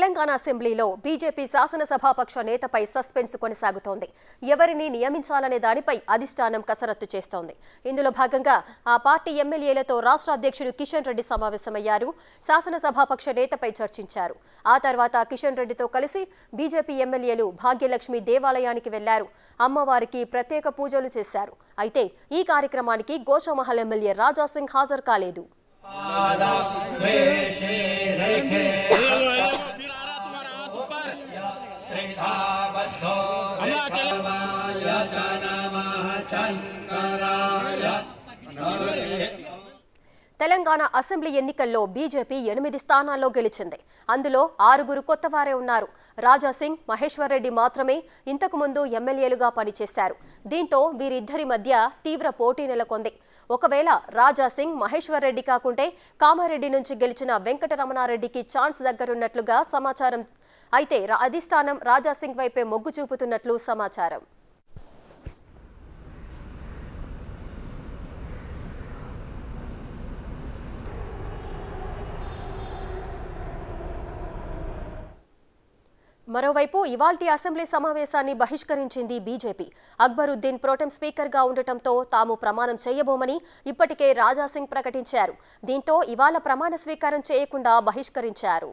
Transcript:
తెలంగాణ అసెంబ్లీలో BJP శాసనసభాపక్ష నేతపై suspense కొనసాగుతోంది ఎవరిని నియమించాలనే దానిపై అధిష్టానం కసరత్తు చేస్తోంది ఇందులో భాగంగా ఆ పార్టీ ఎమ్మెల్యేలతో రాష్ట్ర అధ్యక్షుడు కిషన్ రెడ్డి సమావేశమయ్యారు శాసనసభాపక్ష నేతపై చర్చించారు ఆ తర్వాత కిషన్ రెడ్డితో కలిసి బీజేపీ ఎమ్మెల్యేలు భాగ్యలక్ష్మి దేవాలయానికి వెళ్లారు అమ్మవారికి ప్రత్యేక పూజలు చేశారు అయితే ఈ కార్యక్రమానికి గోషమహల్ ఎమ్మెల్యే రాజాసింగ్ హాజరు కాలేదు తెలంగాణ అసెంబ్లీ ఎన్నికల్లో బీజేపీ ఎనిమిది స్థానాల్లో గెలిచింది అందులో ఆరుగురు కొత్తవారే ఉన్నారు రాజాసింగ్ మహేశ్వర్ రెడ్డి మాత్రమే ఇంతకుముందు ఎమ్మెల్యేలుగా పనిచేశారు దీంతో వీరిద్దరి మధ్య తీవ్ర పోటీ నెలకొంది ఒకవేళ రాజాసింగ్ మహేశ్వర్ రెడ్డి కాకుంటే కామారెడ్డి నుంచి గెలిచిన వెంకటరమణారెడ్డికి ఛాన్స్ దగ్గరున్నట్లుగా సమాచారం అయితే అధిష్టానం రాజాసింగ్ వైపే మొగ్గు చూపుతున్నట్లు సమాచారం మరోవైపు ఇవాల్టి అసెంబ్లీ సమావేశాన్ని బహిష్కరించింది బీజేపీ అక్బరుద్దీన్ ప్రోటెం స్పీకర్గా ఉండటంతో తాము ప్రమాణం చేయబోమని ఇప్పటికే రాజాసింగ్ ప్రకటించారు దీంతో ఇవాళ ప్రమాణ స్వీకారం చేయకుండా బహిష్కరించారు